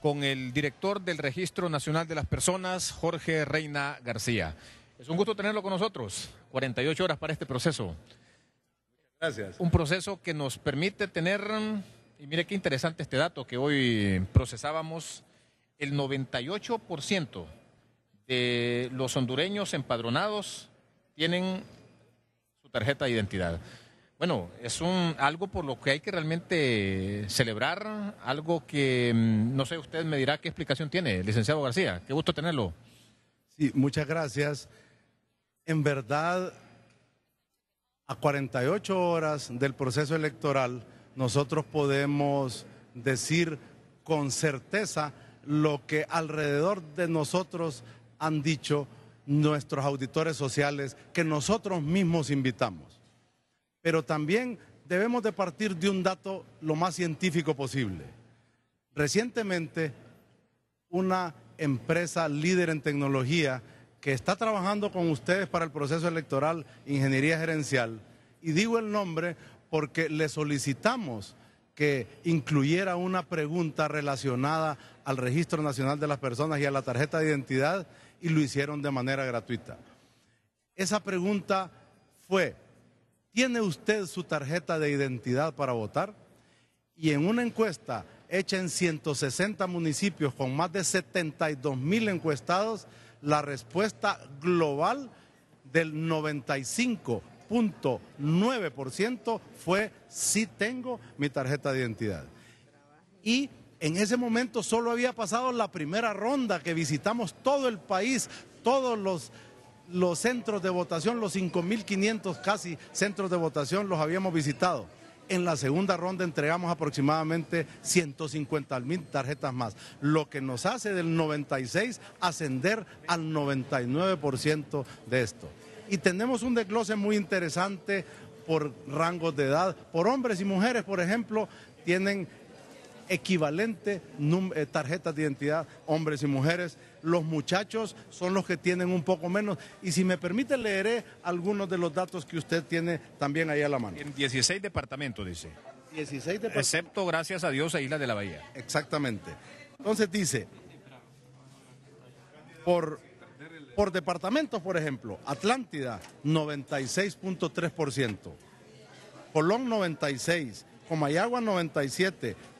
con el director del Registro Nacional de las Personas, Jorge Reina García. Es un gusto tenerlo con nosotros. 48 horas para este proceso. Gracias. Un proceso que nos permite tener, y mire qué interesante este dato que hoy procesábamos, el 98% de los hondureños empadronados tienen su tarjeta de identidad. Bueno, es un, algo por lo que hay que realmente celebrar, algo que, mm, no sé, usted me dirá qué explicación tiene, licenciado García. Qué gusto tenerlo. Sí, muchas gracias. En verdad, a 48 horas del proceso electoral, nosotros podemos decir con certeza lo que alrededor de nosotros han dicho nuestros auditores sociales que nosotros mismos invitamos pero también debemos de partir de un dato lo más científico posible. Recientemente, una empresa líder en tecnología que está trabajando con ustedes para el proceso electoral, ingeniería gerencial, y digo el nombre porque le solicitamos que incluyera una pregunta relacionada al Registro Nacional de las Personas y a la tarjeta de identidad y lo hicieron de manera gratuita. Esa pregunta fue, ¿Tiene usted su tarjeta de identidad para votar? Y en una encuesta hecha en 160 municipios con más de 72 mil encuestados, la respuesta global del 95.9% fue sí tengo mi tarjeta de identidad. Y en ese momento solo había pasado la primera ronda que visitamos todo el país, todos los los centros de votación, los 5.500 casi centros de votación los habíamos visitado. En la segunda ronda entregamos aproximadamente 150.000 tarjetas más, lo que nos hace del 96 ascender al 99% de esto. Y tenemos un desglose muy interesante por rangos de edad, por hombres y mujeres, por ejemplo, tienen equivalente eh, tarjetas de identidad, hombres y mujeres. Los muchachos son los que tienen un poco menos. Y si me permite, leeré algunos de los datos que usted tiene también ahí a la mano. En 16 departamentos, dice. Excepto, gracias a Dios, a Islas de la Bahía. Exactamente. Entonces dice, por, por departamentos, por ejemplo, Atlántida, 96.3%. Colón 96, Comayagua 97,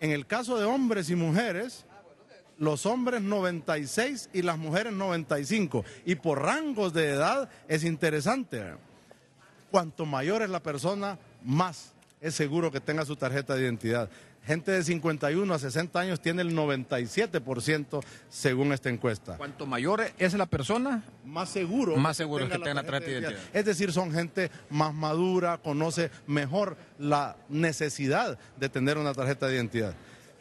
En el caso de hombres y mujeres, los hombres 96 y las mujeres 95. Y por rangos de edad es interesante. Cuanto mayor es la persona, más es seguro que tenga su tarjeta de identidad. Gente de 51 a 60 años tiene el 97% según esta encuesta. Cuanto mayor es la persona, más seguro, más seguro que, tenga es que tenga la tarjeta, de identidad. Es decir, son gente más madura, conoce mejor la necesidad de tener una tarjeta de identidad.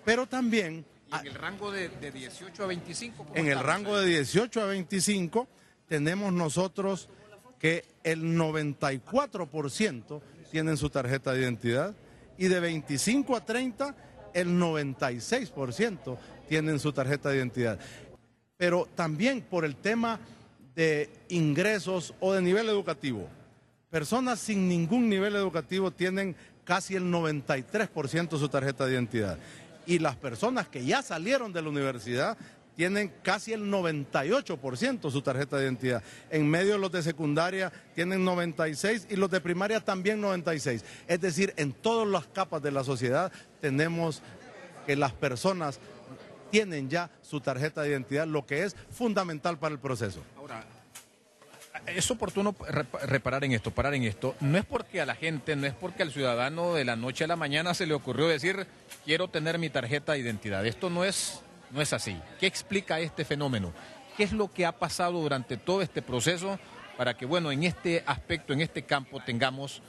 Pero también... en el rango de, 18 a 25. En el rango de 18 a 25 tenemos nosotros que el 94% tienen su tarjeta de identidad y de 25 a 30 el 96% tienen su tarjeta de identidad. Pero también por el tema de ingresos o de nivel educativo. Personas sin ningún nivel educativo tienen casi el 93% su tarjeta de identidad. Y las personas que ya salieron de la universidad tienen casi el 98% su tarjeta de identidad. En medio los de secundaria tienen 96 y los de primaria también 96. Es decir, en todas las capas de la sociedad tenemos que las personas tienen ya su tarjeta de identidad, lo que es fundamental para el proceso. Ahora, es oportuno reparar en esto, parar en esto. No es porque a la gente, no es porque al ciudadano de la noche a la mañana se le ocurrió decir, quiero tener mi tarjeta de identidad. Esto no es no es así. ¿Qué explica este fenómeno? ¿Qué es lo que ha pasado durante todo este proceso para que, bueno, en este aspecto, en este campo, tengamos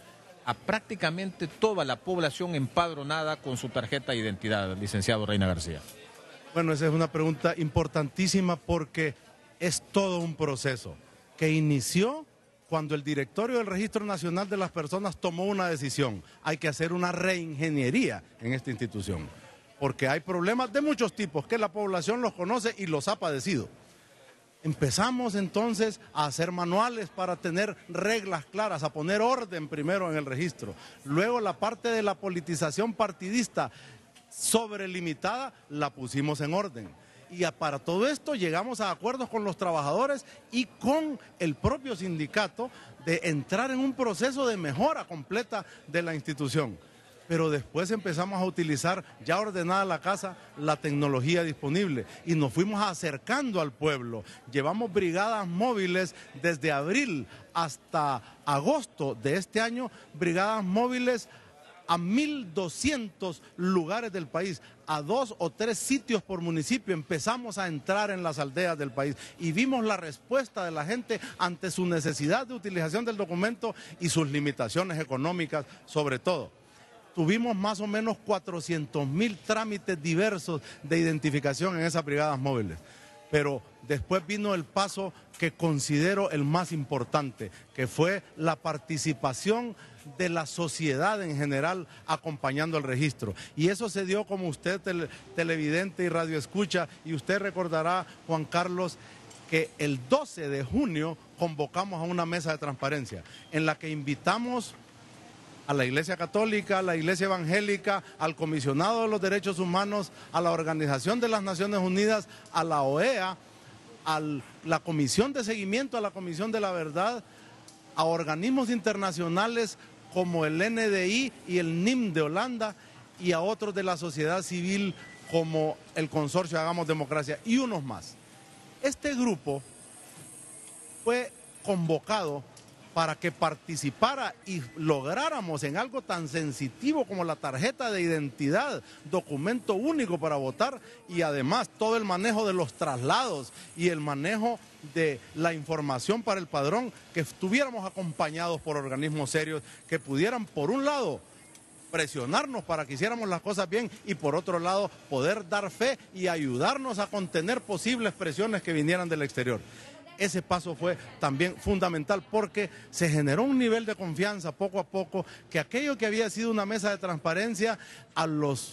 a prácticamente toda la población empadronada con su tarjeta de identidad, licenciado Reina García? Bueno, esa es una pregunta importantísima porque es todo un proceso que inició cuando el directorio del Registro Nacional de las Personas tomó una decisión. Hay que hacer una reingeniería en esta institución porque hay problemas de muchos tipos que la población los conoce y los ha padecido. Empezamos entonces a hacer manuales para tener reglas claras, a poner orden primero en el registro. Luego la parte de la politización partidista sobrelimitada la pusimos en orden. Y para todo esto llegamos a acuerdos con los trabajadores y con el propio sindicato de entrar en un proceso de mejora completa de la institución pero después empezamos a utilizar, ya ordenada la casa, la tecnología disponible y nos fuimos acercando al pueblo. Llevamos brigadas móviles desde abril hasta agosto de este año, brigadas móviles a 1.200 lugares del país, a dos o tres sitios por municipio, empezamos a entrar en las aldeas del país y vimos la respuesta de la gente ante su necesidad de utilización del documento y sus limitaciones económicas sobre todo tuvimos más o menos 400 mil trámites diversos de identificación en esas brigadas móviles. Pero después vino el paso que considero el más importante, que fue la participación de la sociedad en general acompañando el registro. Y eso se dio como usted, televidente y radioescucha, y usted recordará, Juan Carlos, que el 12 de junio convocamos a una mesa de transparencia en la que invitamos a la Iglesia Católica, a la Iglesia Evangélica, al Comisionado de los Derechos Humanos, a la Organización de las Naciones Unidas, a la OEA, a la Comisión de Seguimiento, a la Comisión de la Verdad, a organismos internacionales como el NDI y el NIM de Holanda y a otros de la sociedad civil como el Consorcio Hagamos Democracia y unos más. Este grupo fue convocado para que participara y lográramos en algo tan sensitivo como la tarjeta de identidad, documento único para votar y además todo el manejo de los traslados y el manejo de la información para el padrón, que estuviéramos acompañados por organismos serios que pudieran, por un lado, presionarnos para que hiciéramos las cosas bien y por otro lado poder dar fe y ayudarnos a contener posibles presiones que vinieran del exterior ese paso fue también fundamental porque se generó un nivel de confianza poco a poco que aquello que había sido una mesa de transparencia a, las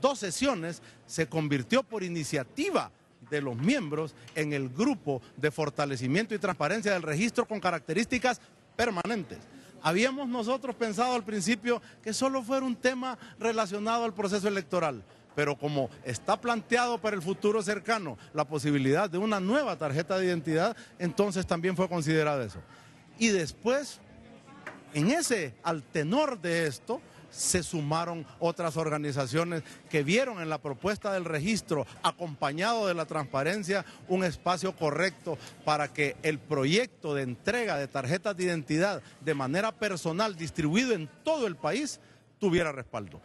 dos sesiones se convirtió por iniciativa de los miembros en el grupo de fortalecimiento y transparencia del registro con características permanentes. Habíamos nosotros pensado al principio que solo fuera un tema relacionado al proceso electoral pero como está planteado para el futuro cercano la posibilidad de una nueva tarjeta de identidad, entonces también fue considerado eso. Y después, en ese, al tenor de esto, se sumaron otras organizaciones que vieron en la propuesta del registro, acompañado de la transparencia, un espacio correcto para que el proyecto de entrega de tarjetas de identidad de manera personal distribuido en todo el país tuviera respaldo.